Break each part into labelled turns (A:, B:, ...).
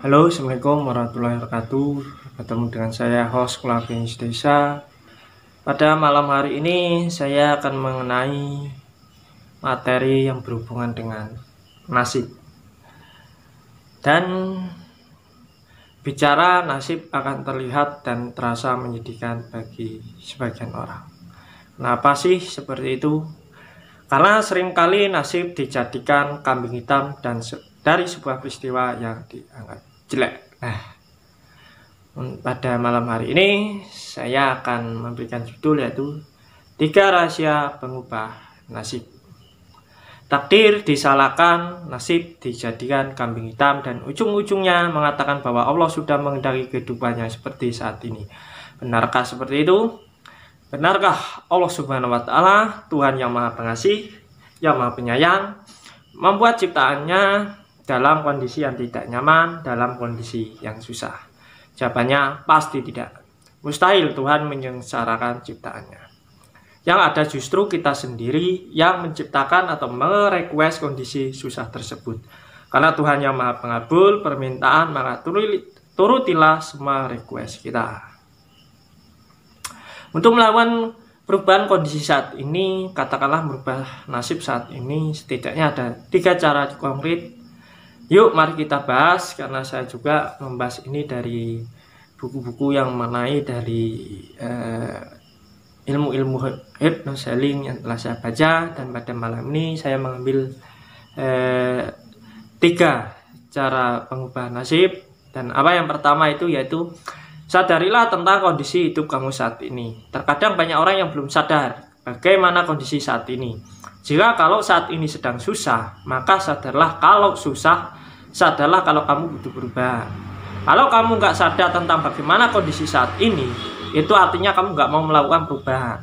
A: Halo, Assalamualaikum warahmatullahi wabarakatuh. Bertemu dengan saya, host Kulabinis Desa. Pada malam hari ini, saya akan mengenai materi yang berhubungan dengan nasib. Dan bicara nasib akan terlihat dan terasa menyedihkan bagi sebagian orang. Kenapa sih seperti itu? Karena seringkali nasib dijadikan kambing hitam dan dari sebuah peristiwa yang dianggap jelek. Nah, pada malam hari ini saya akan memberikan judul yaitu tiga rahasia pengubah nasib. Takdir disalahkan, nasib dijadikan kambing hitam dan ujung-ujungnya mengatakan bahwa Allah sudah mengendaki kehidupannya seperti saat ini. Benarkah seperti itu? Benarkah Allah Subhanahu wa taala Tuhan yang Maha Pengasih, yang Maha Penyayang membuat ciptaannya dalam kondisi yang tidak nyaman, dalam kondisi yang susah? Jawabannya pasti tidak. Mustahil Tuhan menyengsarakan ciptaannya. Yang ada justru kita sendiri yang menciptakan atau merequest kondisi susah tersebut. Karena Tuhan yang maha pengabul permintaan, maka turutilah semua request kita. Untuk melawan perubahan kondisi saat ini, katakanlah merubah nasib saat ini, setidaknya ada tiga cara konkret Yuk, mari kita bahas karena saya juga membahas ini dari buku-buku yang mengenai dari eh, ilmu-ilmu hypnoselling yang telah saya baca dan pada malam ini saya mengambil uh, tiga cara pengubah nasib dan apa yang pertama itu yaitu sadarilah tentang kondisi hidup kamu saat ini. Terkadang banyak orang yang belum sadar bagaimana kondisi saat ini. Jika kalau saat ini sedang susah, maka sadarlah kalau susah sadarlah kalau kamu butuh berubah kalau kamu nggak sadar tentang bagaimana kondisi saat ini itu artinya kamu nggak mau melakukan perubahan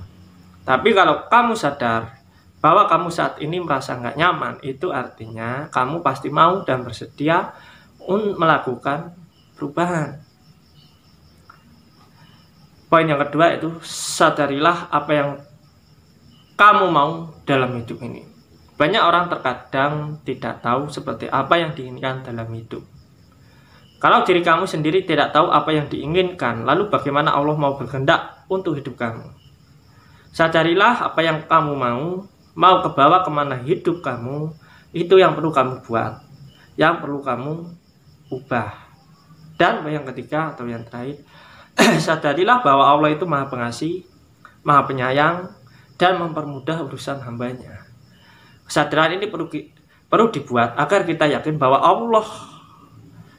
A: tapi kalau kamu sadar bahwa kamu saat ini merasa nggak nyaman itu artinya kamu pasti mau dan bersedia untuk melakukan perubahan poin yang kedua itu sadarilah apa yang kamu mau dalam hidup ini banyak orang terkadang tidak tahu seperti apa yang diinginkan dalam hidup. Kalau diri kamu sendiri tidak tahu apa yang diinginkan, lalu bagaimana Allah mau berkehendak untuk hidup kamu? Sadarilah apa yang kamu mau, mau ke bawah kemana hidup kamu, itu yang perlu kamu buat, yang perlu kamu ubah. Dan yang ketiga atau yang terakhir, sadarilah bahwa Allah itu maha pengasih, maha penyayang, dan mempermudah urusan hambanya. Kesadaran ini perlu perlu dibuat agar kita yakin bahwa Allah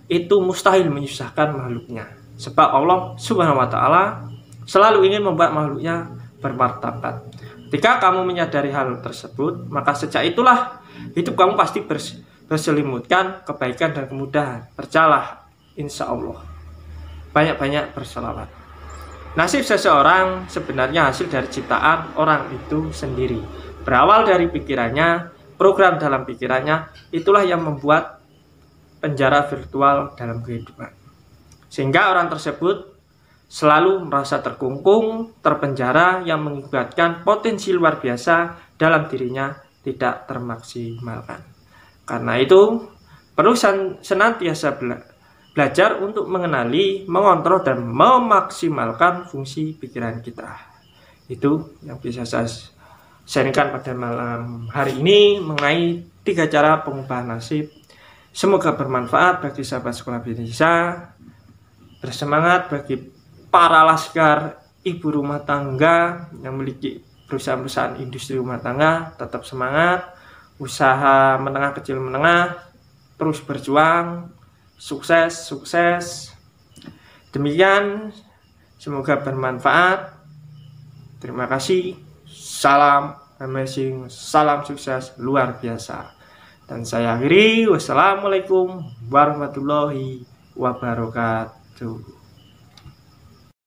A: itu mustahil menyusahkan makhluknya. Sebab Allah Subhanahu wa taala selalu ingin membuat makhluknya bermartabat. Ketika kamu menyadari hal tersebut, maka sejak itulah hidup kamu pasti berselimutkan kebaikan dan kemudahan. Percayalah, insya Allah. Banyak-banyak bersalawat. Nasib seseorang sebenarnya hasil dari ciptaan orang itu sendiri berawal dari pikirannya, program dalam pikirannya, itulah yang membuat penjara virtual dalam kehidupan. Sehingga orang tersebut selalu merasa terkungkung, terpenjara yang mengibatkan potensi luar biasa dalam dirinya tidak termaksimalkan. Karena itu, perlu senantiasa bela belajar untuk mengenali, mengontrol, dan memaksimalkan fungsi pikiran kita. Itu yang bisa saya sharingkan pada malam hari ini mengenai tiga cara pengubah nasib. Semoga bermanfaat bagi sahabat sekolah Indonesia, bersemangat bagi para laskar ibu rumah tangga yang memiliki perusahaan-perusahaan industri rumah tangga, tetap semangat, usaha menengah kecil menengah, terus berjuang, sukses, sukses. Demikian, semoga bermanfaat. Terima kasih salam amazing, salam sukses luar biasa. Dan saya akhiri, wassalamualaikum warahmatullahi wabarakatuh.